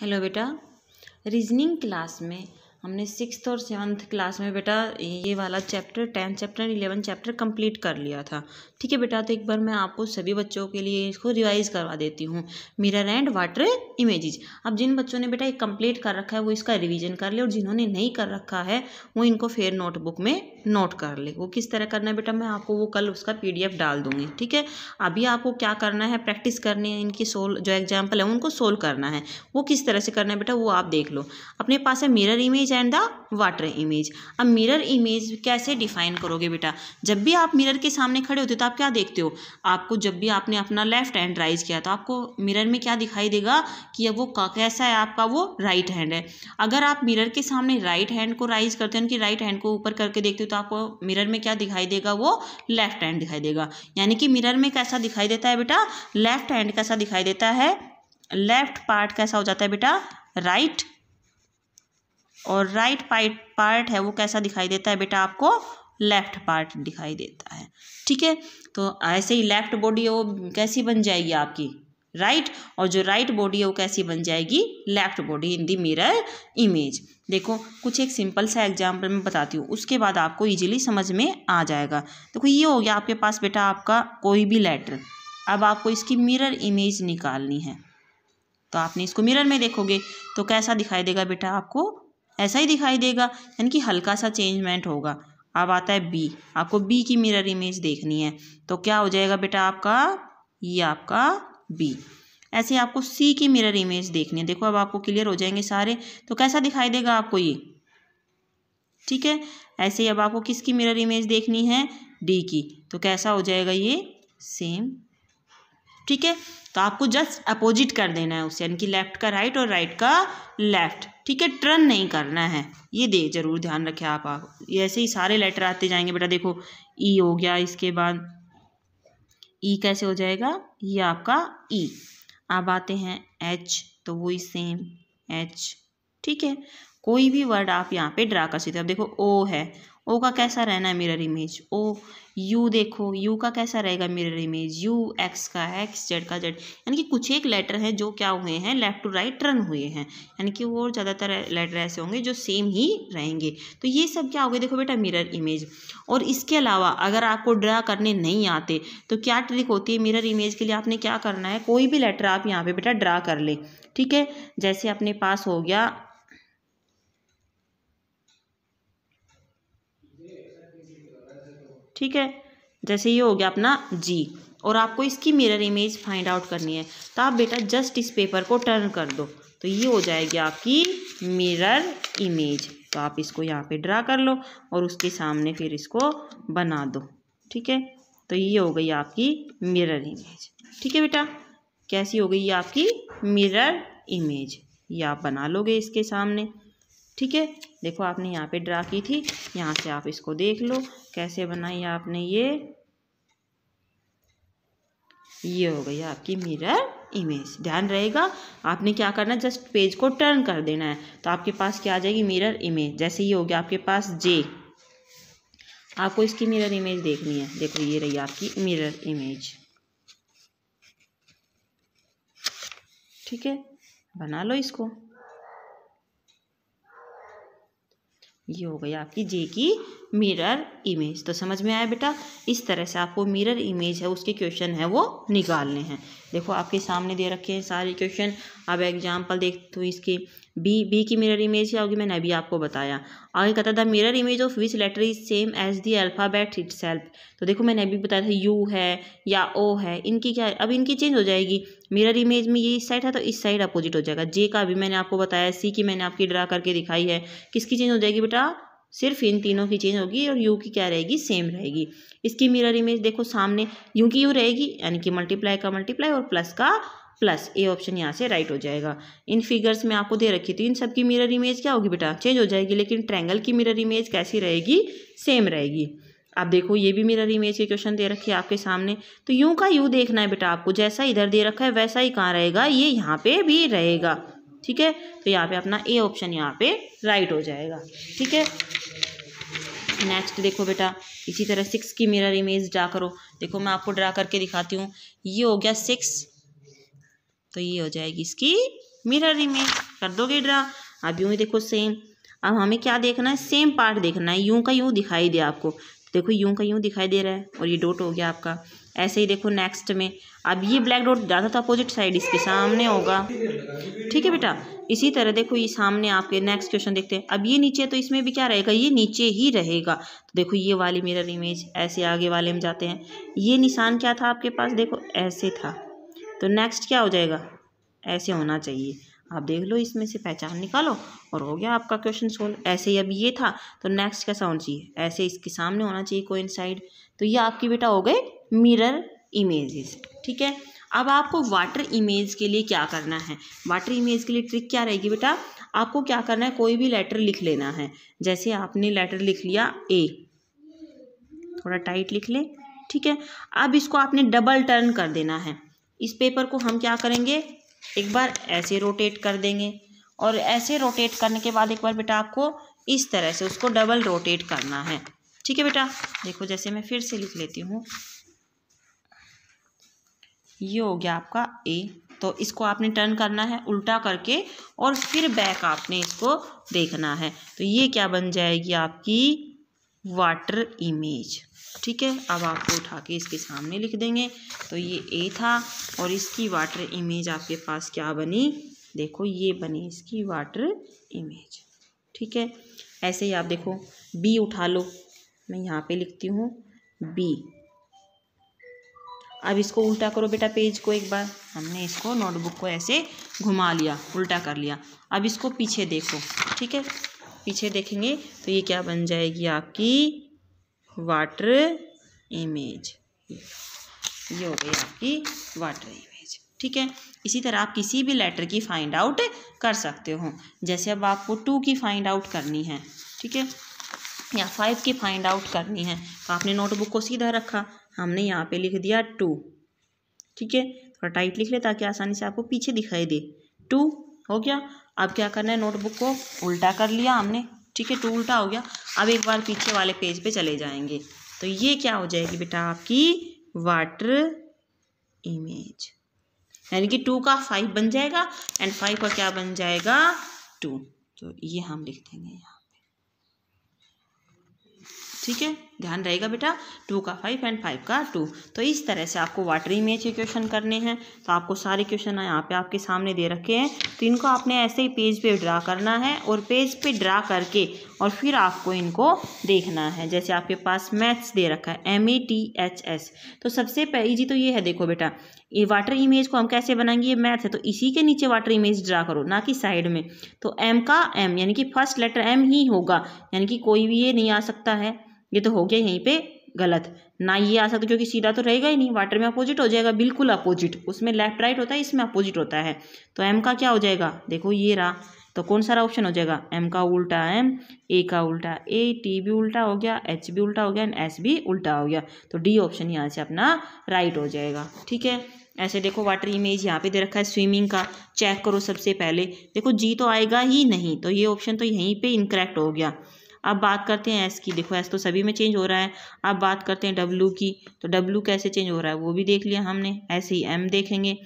Hello बेटा reasoning class में हमने सिक्स और सेवन्थ क्लास में बेटा ये वाला chapter tenth chapter eleven chapter complete कर लिया था ठीक है बेटा तो एक बार मैं आपको सभी बच्चों के लिए इसको रिवाइज करवा देती हूँ मिरर एंड वाटर इमेजेस अब जिन बच्चों ने बेटा ये कंप्लीट कर रखा है वो इसका रिविज़न कर ले और जिन्होंने नहीं कर रखा है वो इनको फिर नोटबुक में नोट कर ले वो किस तरह करना है बेटा मैं आपको वो कल उसका पीडीएफ डाल दूंगी ठीक है अभी आपको क्या करना है प्रैक्टिस करनी है इनकी सोल्व जो एग्जाम्पल है उनको सोल्व करना है वो किस तरह से करना है बेटा वो आप देख लो अपने पास है mirror image and the water image अब मिरर इमेज कैसे डिफाइन करोगे बेटा जब भी आप मिरर के सामने खड़े होते हो तो आप क्या देखते हो आपको जब भी आपने अपना लेफ्ट हैंड राइज किया तो आपको मिरर में क्या दिखाई देगा कि अब वो कैसा है आपका वो राइट हैंड है अगर आप मिरर के सामने राइट हैंड को राइज करते हो उनकी राइट हैंड को ऊपर करके देखते हो तो तो आपको मिरर में क्या दिखाई देगा वो लेफ्ट हैंड दिखाई देगा यानी कि मिरर में कैसा दिखाई देता है बेटा लेफ्ट हैंड कैसा दिखाई देता है लेफ्ट पार्ट कैसा हो जाता है बेटा राइट और राइट पार्ट पार्ट है वो कैसा दिखाई देता है बेटा आपको लेफ्ट पार्ट दिखाई देता है ठीक है तो ऐसे ही लेफ्ट बॉडी वो कैसी बन जाएगी आपकी राइट और जो राइट बॉडी है वो कैसी बन जाएगी left body in the mirror image देखो कुछ एक सिंपल सा एग्जाम्पल मैं बताती हूँ उसके बाद आपको ईजिली समझ में आ जाएगा देखो ये हो गया आपके पास बेटा आपका कोई भी लेटर अब आपको इसकी मिरर इमेज निकालनी है तो आपने इसको मिरर में देखोगे तो कैसा दिखाई देगा बेटा आपको ऐसा ही दिखाई देगा यानी कि हल्का सा चेंजमेंट होगा अब आता है बी आपको बी की मिरर इमेज देखनी है तो क्या हो जाएगा बेटा आपका ये आपका बी ऐसे आपको सी की मिरर इमेज देखनी है देखो अब आपको क्लियर हो जाएंगे सारे तो कैसा दिखाई देगा आपको ये ठीक है ऐसे ही अब आपको किसकी मिरर इमेज देखनी है डी की तो कैसा हो जाएगा ये सेम ठीक है तो आपको जस्ट अपोजिट कर देना है उसे यानी कि लेफ्ट का राइट और राइट का लेफ्ट ठीक है टर्न नहीं करना है ये दे जरूर ध्यान रखें आप आप ऐसे ही सारे लेटर आते जाएंगे बेटा देखो ई e हो गया इसके बाद ई e कैसे हो जाएगा ये आपका ई e. अब आते हैं एच तो वही सेम एच ठीक है कोई भी वर्ड आप यहाँ पे ड्रा कर सकते हो अब देखो ओ है ओ का कैसा रहना है मिरर इमेज ओ यू देखो यू का कैसा रहेगा मिरर इमेज यू एक्स का एक्स जेड का जेड यानी कि कुछ एक लेटर हैं जो क्या हुए हैं लेफ्ट टू राइट टर्न हुए हैं यानी कि वो ज़्यादातर लेटर ऐसे होंगे जो सेम ही रहेंगे तो ये सब क्या हो गए देखो बेटा मिरर इमेज और इसके अलावा अगर आपको ड्रा करने नहीं आते तो क्या ट्रिक होती है मिरर इमेज के लिए आपने क्या करना है कोई भी लेटर आप यहाँ पर बेटा ड्रा कर ले ठीक है जैसे अपने पास हो गया ठीक है जैसे ये हो गया अपना जी और आपको इसकी मिरर इमेज फाइंड आउट करनी है तो आप बेटा जस्ट इस पेपर को टर्न कर दो तो ये हो जाएगी आपकी मिरर इमेज तो आप इसको यहाँ पे ड्रा कर लो और उसके सामने फिर इसको बना दो ठीक है तो ये हो गई आपकी मिरर इमेज ठीक है बेटा कैसी हो गई ये आपकी मिरर इमेज ये आप बना लोगे इसके सामने ठीक है देखो आपने यहाँ पे ड्रा की थी यहाँ से आप इसको देख लो कैसे बनाई आपने ये ये हो गई आपकी मिरर इमेज ध्यान रहेगा आपने क्या करना है जस्ट पेज को टर्न कर देना है तो आपके पास क्या आ जाएगी मिरर इमेज जैसे ये हो गया आपके पास जे आपको इसकी मिरर इमेज देखनी है देखो ये रही आपकी मिरर इमेज ठीक है बना लो इसको ये हो गया आपकी जे की मिरर इमेज तो समझ में आया बेटा इस तरह से आपको मिरर इमेज है उसके क्वेश्चन है वो निकालने हैं देखो आपके सामने दे रखे हैं सारे क्वेश्चन अब एग्जाम्पल देख तो इसकी बी बी की मिरर इमेज क्या होगी मैंने अभी आपको बताया आगे कहता था mirror image of which letter is same as the alphabet it तो देखो मैंने अभी बताया था यू है या ओ है इनकी क्या है? अब इनकी चेंज हो जाएगी मिरर इमेज में ये इस साइड है तो इस साइड अपोजिट हो जाएगा जे का अभी मैंने आपको बताया सी की मैंने आपकी ड्रा करके दिखाई है किसकी चेंज हो जाएगी बेटा सिर्फ इन तीनों की चेंज होगी और यू की क्या रहेगी सेम रहेगी इसकी मिरर इमेज देखो सामने यू की यू रहेगी यानी कि मल्टीप्लाई का मल्टीप्लाई और प्लस का प्लस ए ऑप्शन यहाँ से राइट हो जाएगा इन फिगर्स में आपको दे रखी थी इन सब की मिरर इमेज क्या होगी बेटा चेंज हो जाएगी लेकिन ट्रैंगल की मिरर इमेज कैसी रहेगी सेम रहेगी आप देखो ये भी मिरर इमेज के क्वेश्चन दे रखे हैं आपके सामने तो यू का यू देखना है बेटा आपको जैसा इधर दे रखा है वैसा ही कहाँ रहेगा ये यहाँ पे भी रहेगा ठीक है तो यहाँ पे अपना ए ऑप्शन यहाँ पे राइट हो जाएगा ठीक है नेक्स्ट देखो बेटा इसी तरह सिक्स की मिरर इमेज ड्रा करो देखो मैं आपको ड्रा करके दिखाती हूँ ये हो गया सिक्स तो ये हो जाएगी इसकी मिरर इमेज कर दोगे ड्रा अब यूँ ही देखो सेम अब हमें क्या देखना है सेम पार्ट देखना है यूं का यूं दिखाई दे आपको देखो यूं का यूं दिखाई दे रहा है और ये डोट हो गया आपका ऐसे ही देखो नेक्स्ट में अब ये ब्लैक डॉट ज़्यादा तो अपोजिट साइड इसके सामने होगा ठीक है बेटा इसी तरह देखो ये सामने आपके नेक्स्ट क्वेश्चन देखते हैं अब ये नीचे तो इसमें भी क्या रहेगा ये नीचे ही रहेगा तो देखो ये वाली मिरर इमेज ऐसे आगे वाले में जाते हैं ये निशान क्या था आपके पास देखो ऐसे था तो नेक्स्ट क्या हो जाएगा ऐसे होना चाहिए आप देख लो इसमें से पहचान निकालो और हो गया आपका क्वेश्चन सोल्व ऐसे ही अब ये था तो नेक्स्ट कैसा होना चाहिए ऐसे इसके सामने होना चाहिए कोई साइड तो ये आपकी बेटा हो गए मिरर इमेजेस ठीक है अब आपको वाटर इमेज के लिए क्या करना है वाटर इमेज के लिए ट्रिक क्या रहेगी बेटा आपको क्या करना है कोई भी लेटर लिख लेना है जैसे आपने लेटर लिख लिया ए थोड़ा टाइट लिख ले ठीक है अब इसको आपने डबल टर्न कर देना है इस पेपर को हम क्या करेंगे एक बार ऐसे रोटेट कर देंगे और ऐसे रोटेट करने के बाद एक बार बेटा आपको इस तरह से उसको डबल रोटेट करना है ठीक है बेटा देखो जैसे मैं फिर से लिख लेती हूँ ये हो गया आपका ए तो इसको आपने टर्न करना है उल्टा करके और फिर बैक आपने इसको देखना है तो ये क्या बन जाएगी आपकी वाटर इमेज ठीक है अब आपको उठा के इसके सामने लिख देंगे तो ये ए था और इसकी वाटर इमेज आपके पास क्या बनी देखो ये बनी इसकी वाटर इमेज ठीक है ऐसे ही आप देखो बी उठा लो मैं यहाँ पे लिखती हूँ बी अब इसको उल्टा करो बेटा पेज को एक बार हमने इसको नोटबुक को ऐसे घुमा लिया उल्टा कर लिया अब इसको पीछे देखो ठीक है पीछे देखेंगे तो ये क्या बन जाएगी आपकी वाटर इमेज ये हो गई आपकी वाटर इमेज ठीक है इसी तरह आप किसी भी लेटर की फाइंड आउट कर सकते हो जैसे अब आपको टू की फाइंड आउट करनी है ठीक है या फाइव की फाइंड आउट करनी है तो आपने नोटबुक को सीधा रखा हमने यहाँ पे लिख दिया टू ठीक है थोड़ा टाइट लिख ले ताकि आसानी से आपको पीछे दिखाई दे टू हो गया अब क्या करना है नोटबुक को उल्टा कर लिया हमने ठीक है टू उल्टा हो गया अब एक बार पीछे वाले पेज पे चले जाएंगे तो ये क्या हो जाएगी बेटा आपकी वाटर इमेज यानी कि टू का फाइव बन जाएगा एंड फाइव का क्या बन जाएगा टू तो ये हम लिख देंगे यहाँ ठीक है ध्यान रहेगा बेटा टू का फाइव एंड फाइव का टू तो इस तरह से आपको वाटरी इमेज के क्वेश्चन करने हैं तो आपको सारे क्वेश्चन यहाँ पे आपके सामने दे रखे हैं तो इनको आपने ऐसे ही पेज पे ड्रा करना है और पेज पे ड्रा करके और फिर आपको इनको देखना है जैसे आपके पास मैथ्स दे रखा है M A T H S तो सबसे जी तो ये है देखो बेटा ये वाटर इमेज को हम कैसे बनाएंगे ये मैथ है तो इसी के नीचे वाटर इमेज ड्रा करो ना कि साइड में तो एम का एम यानी कि फर्स्ट लेटर एम ही होगा यानी कि कोई भी ये नहीं आ सकता है ये तो हो गया यहीं पे गलत ना ये आ सकता क्योंकि सीधा तो रहेगा ही नहीं वाटर में अपोजिट हो जाएगा बिल्कुल अपोजिट उसमें लेफ्ट राइट होता है इसमें अपोजिट होता है तो एम का क्या हो जाएगा देखो ये रहा तो कौन सारा ऑप्शन हो जाएगा एम का उल्टा एम ए का उल्टा ए टी भी उल्टा हो गया एच भी उल्टा हो गया एंड एस भी उल्टा हो गया तो डी ऑप्शन यहाँ से अपना राइट हो जाएगा ठीक है ऐसे देखो वाटर इमेज यहाँ पे दे रखा है स्विमिंग का चेक करो सबसे पहले देखो जी तो आएगा ही नहीं तो ये ऑप्शन तो यहीं पे इनकरेक्ट हो गया अब बात करते हैं एस की देखो एस तो सभी में चेंज हो रहा है अब बात करते हैं डब्ल्यू की तो डब्ल्यू कैसे चेंज हो रहा है वो भी देख लिया हमने ऐसे ही एम देखेंगे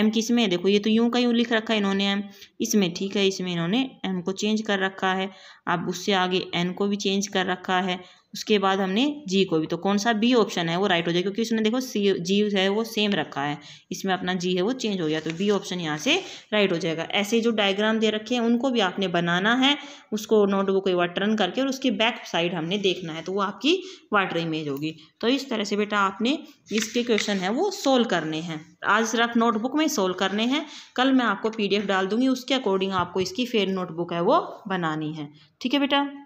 एम किस में देखो ये तो यूं का यूं लिख रखा है इन्होंने एम इसमें ठीक है इसमें इन्होंने एम को चेंज कर रखा है अब उससे आगे एन को भी चेंज कर रखा है उसके बाद हमने जी को भी तो कौन सा बी ऑप्शन है वो राइट हो जाएगा क्योंकि उसने देखो सी जी है वो सेम रखा है इसमें अपना जी है वो चेंज हो गया तो बी ऑप्शन यहाँ से राइट हो जाएगा ऐसे जो डायग्राम दे रखे हैं उनको भी आपने बनाना है उसको नोटबुक एक बार टर्न करके और उसकी बैक साइड हमने देखना है तो वो आपकी वाटर इमेज होगी तो इस तरह से बेटा आपने इसके क्वेश्चन है वो सोल्व करने हैं आज सिर्फ नोटबुक में सोल्व करने हैं कल मैं आपको एफ डाल दूंगी उसके अकॉर्डिंग आपको इसकी फेर नोटबुक है वो बनानी है ठीक है बेटा